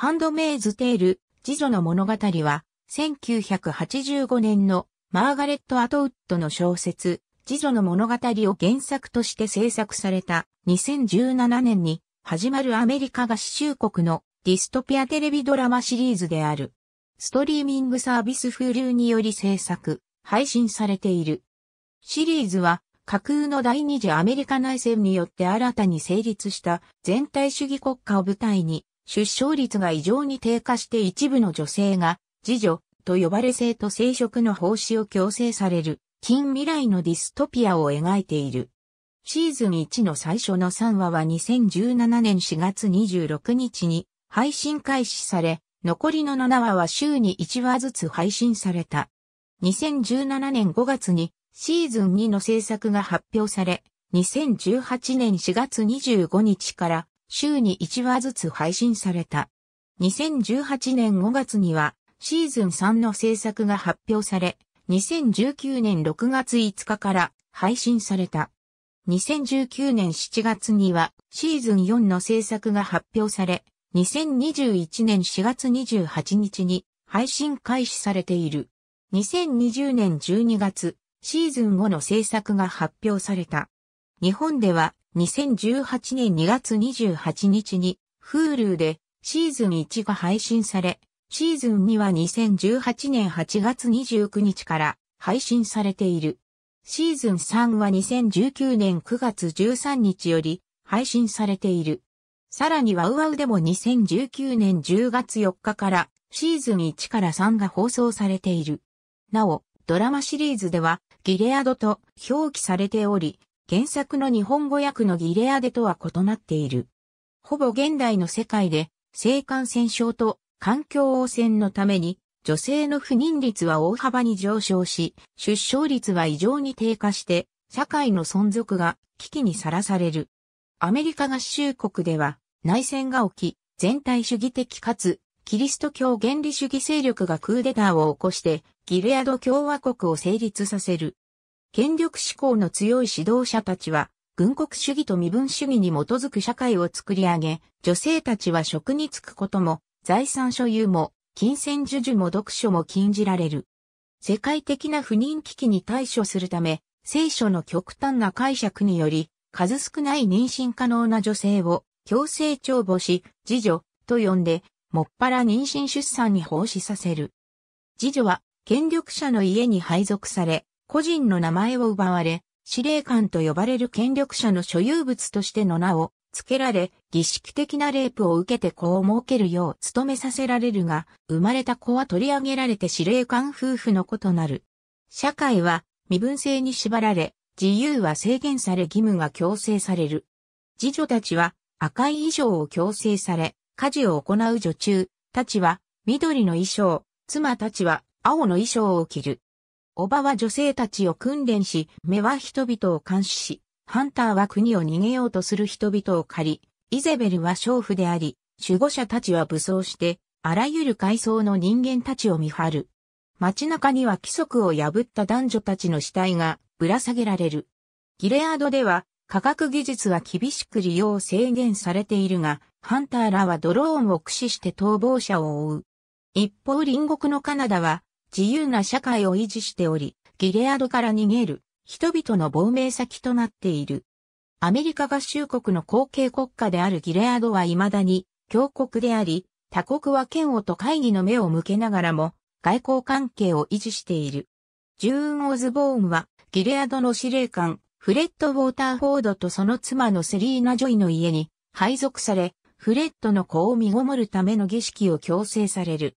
ハンドメイズ・テール、次女の物語は、1985年のマーガレット・アトウッドの小説、次女の物語を原作として制作された2017年に始まるアメリカ合衆国のディストピアテレビドラマシリーズである。ストリーミングサービス風流により制作、配信されている。シリーズは架空の第二次アメリカ内戦によって新たに成立した全体主義国家を舞台に出生率が異常に低下して一部の女性が、自女と呼ばれ性と生殖の奉仕を強制される、近未来のディストピアを描いている。シーズン1の最初の3話は2017年4月26日に配信開始され、残りの7話は週に1話ずつ配信された。2017年5月にシーズン2の制作が発表され、2018年4月25日から週に1話ずつ配信された。2018年5月にはシーズン3の制作が発表され、2019年6月5日から配信された。2019年7月にはシーズン4の制作が発表され、2021年4月28日に配信開始されている。2020年12月、シーズン5の制作が発表された。日本では2018年2月28日に Hulu でシーズン1が配信され、シーズン2は2018年8月29日から配信されている。シーズン3は2019年9月13日より配信されている。さらにワウワウでも2019年10月4日からシーズン1から3が放送されている。なお、ドラマシリーズではギレアドと表記されており、原作の日本語訳のギレアデとは異なっている。ほぼ現代の世界で、性感染症と環境汚染のために、女性の不妊率は大幅に上昇し、出生率は異常に低下して、社会の存続が危機にさらされる。アメリカ合衆国では、内戦が起き、全体主義的かつ、キリスト教原理主義勢力がクーデターを起こして、ギレアド共和国を成立させる。権力志向の強い指導者たちは、軍国主義と身分主義に基づく社会を作り上げ、女性たちは職に就くことも、財産所有も、金銭授受も読書も禁じられる。世界的な不妊危機に対処するため、聖書の極端な解釈により、数少ない妊娠可能な女性を強制帳簿し、次女と呼んで、もっぱら妊娠出産に奉仕させる。次女は権力者の家に配属され、個人の名前を奪われ、司令官と呼ばれる権力者の所有物としての名を付けられ、儀式的なレイプを受けて子を設けるよう努めさせられるが、生まれた子は取り上げられて司令官夫婦の子となる。社会は身分制に縛られ、自由は制限され義務が強制される。次女たちは赤い衣装を強制され、家事を行う女中たちは緑の衣装、妻たちは青の衣装を着る。おばは女性たちを訓練し、目は人々を監視し、ハンターは国を逃げようとする人々を狩り、イゼベルは娼婦であり、守護者たちは武装して、あらゆる階層の人間たちを見張る。街中には規則を破った男女たちの死体がぶら下げられる。ギレアードでは科学技術は厳しく利用制限されているが、ハンターらはドローンを駆使して逃亡者を追う。一方隣国のカナダは自由な社会を維持しており、ギレアドから逃げる人々の亡命先となっている。アメリカ合衆国の後継国家であるギレアドは未だに強国であり、他国は嫌悪と会議の目を向けながらも外交関係を維持している。ジューン・オズボーンはギレアドの司令官フレッド・ウォーターフォードとその妻のセリーナ・ジョイの家に配属され、フレッドの子を見ごもるための儀式を強制される。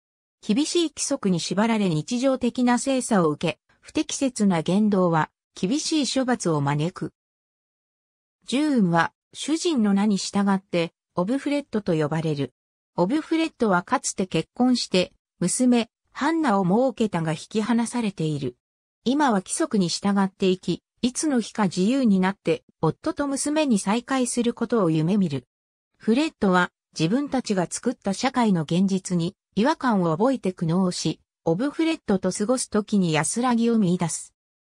厳しい規則に縛られ日常的な精査を受け、不適切な言動は厳しい処罰を招く。ジューンは主人の名に従ってオブフレッドと呼ばれる。オブフレッドはかつて結婚して娘、ハンナを設けたが引き離されている。今は規則に従っていき、いつの日か自由になって、夫と娘に再会することを夢見る。フレッドは、自分たちが作った社会の現実に違和感を覚えて苦悩し、オブフレッドと過ごす時に安らぎを見出す。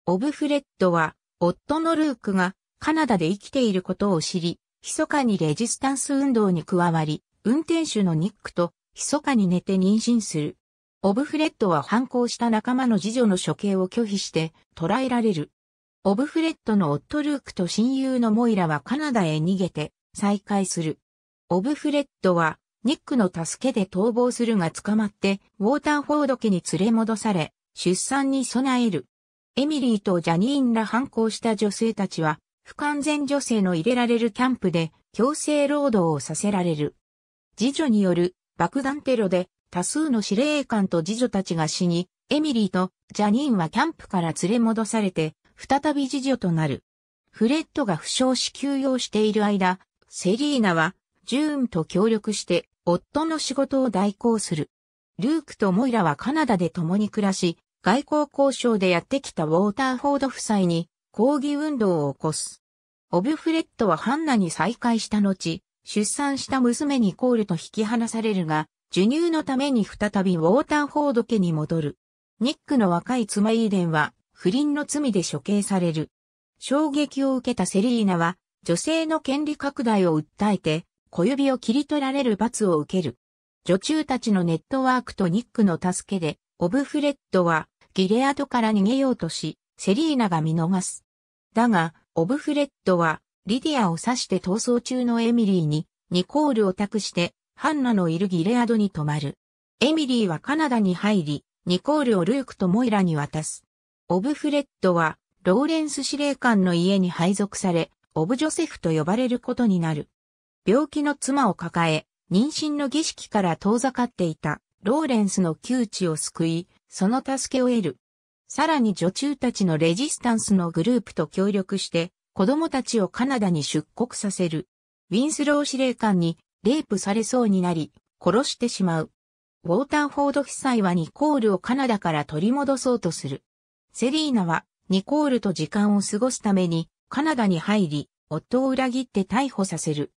オブフレッドは、夫のルークがカナダで生きていることを知り、密かにレジスタンス運動に加わり、運転手のニックと密かに寝て妊娠する。オブフレッドは反抗した仲間の次女の処刑を拒否して捕らえられる。オブフレッドの夫ルークと親友のモイラはカナダへ逃げて再会する。オブフレッドは、ニックの助けで逃亡するが捕まって、ウォーターフォード家に連れ戻され、出産に備える。エミリーとジャニーンら反抗した女性たちは、不完全女性の入れられるキャンプで強制労働をさせられる。次女による爆弾テロで多数の司令官と次女たちが死に、エミリーとジャニーンはキャンプから連れ戻されて、再び次女となる。フレッドが負傷し休養している間、セリーナはジューンと協力して、夫の仕事を代行する。ルークとモイラはカナダで共に暮らし、外交交渉でやってきたウォーターフォード夫妻に抗議運動を起こす。オブフレッドはハンナに再会した後、出産した娘にコールと引き離されるが、授乳のために再びウォーターフォード家に戻る。ニックの若い妻イーデンは不倫の罪で処刑される。衝撃を受けたセリーナは女性の権利拡大を訴えて小指を切り取られる罰を受ける。女中たちのネットワークとニックの助けで、オブフレッドはギレアドから逃げようとし、セリーナが見逃す。だが、オブフレッドはリディアを刺して逃走中のエミリーにニコールを託してハンナのいるギレアドに泊まる。エミリーはカナダに入り、ニコールをルークとモイラに渡す。オブフレッドはローレンス司令官の家に配属され、オブジョセフと呼ばれることになる。病気の妻を抱え、妊娠の儀式から遠ざかっていたローレンスの窮地を救い、その助けを得る。さらに女中たちのレジスタンスのグループと協力して、子供たちをカナダに出国させる。ウィンスロー司令官にレイプされそうになり、殺してしまう。ウォーターフォード夫妻はニコールをカナダから取り戻そうとする。セリーナはニコールと時間を過ごすためにカナダに入り、夫を裏切って逮捕させる。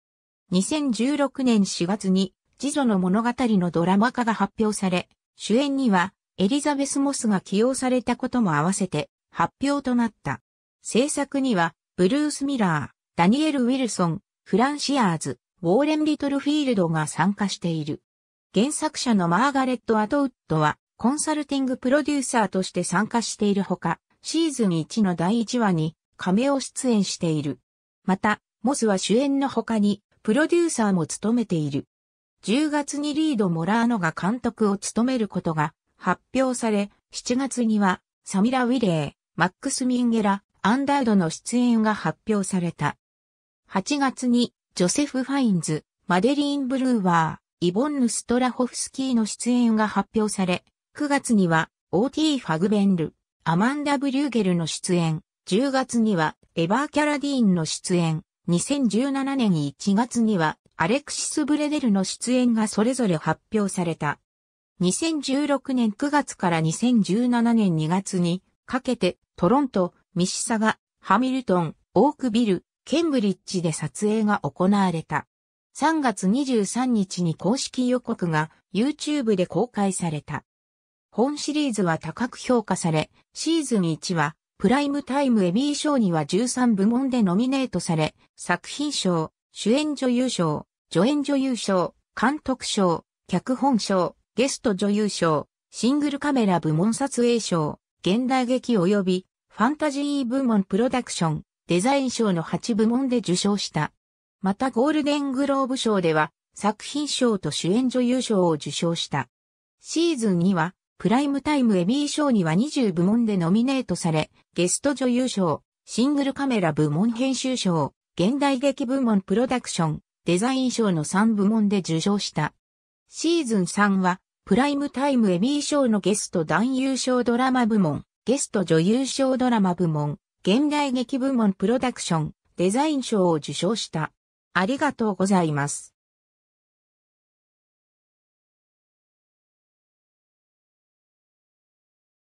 2016年4月に、次女の物語のドラマ化が発表され、主演には、エリザベス・モスが起用されたことも合わせて、発表となった。制作には、ブルース・ミラー、ダニエル・ウィルソン、フランシアーズ、ウォーレン・リトルフィールドが参加している。原作者のマーガレット・アトウッドは、コンサルティングプロデューサーとして参加しているほか、シーズン1の第1話に、亀を出演している。また、モスは主演の他に、プロデューサーも務めている。10月にリード・モラーノが監督を務めることが発表され、7月にはサミラ・ウィレー、マックス・ミンゲラ、アンダードの出演が発表された。8月にジョセフ・ファインズ、マデリーン・ブルーワー、イボンヌ・ストラホフスキーの出演が発表され、9月には OT・ ファグベンル、アマンダ・ブリューゲルの出演、10月にはエァー・キャラディーンの出演、2017年1月にはアレクシス・ブレデルの出演がそれぞれ発表された。2016年9月から2017年2月にかけてトロント、ミシサガ、ハミルトン、オークビル、ケンブリッジで撮影が行われた。3月23日に公式予告が YouTube で公開された。本シリーズは高く評価され、シーズン1はプライムタイムエミー賞には13部門でノミネートされ、作品賞、主演女優賞、助演女優賞、監督賞、脚本賞、ゲスト女優賞、シングルカメラ部門撮影賞、現代劇及びファンタジー部門プロダクション、デザイン賞の8部門で受賞した。またゴールデングローブ賞では作品賞と主演女優賞を受賞した。シーズンにはプライムタイムエミー賞には20部門でノミネートされ、ゲスト女優賞、シングルカメラ部門編集賞、現代劇部門プロダクション、デザイン賞の3部門で受賞した。シーズン3は、プライムタイムエミー賞のゲスト男優賞ドラマ部門、ゲスト女優賞ドラマ部門、現代劇部門プロダクション、デザイン賞を受賞した。ありがとうございます。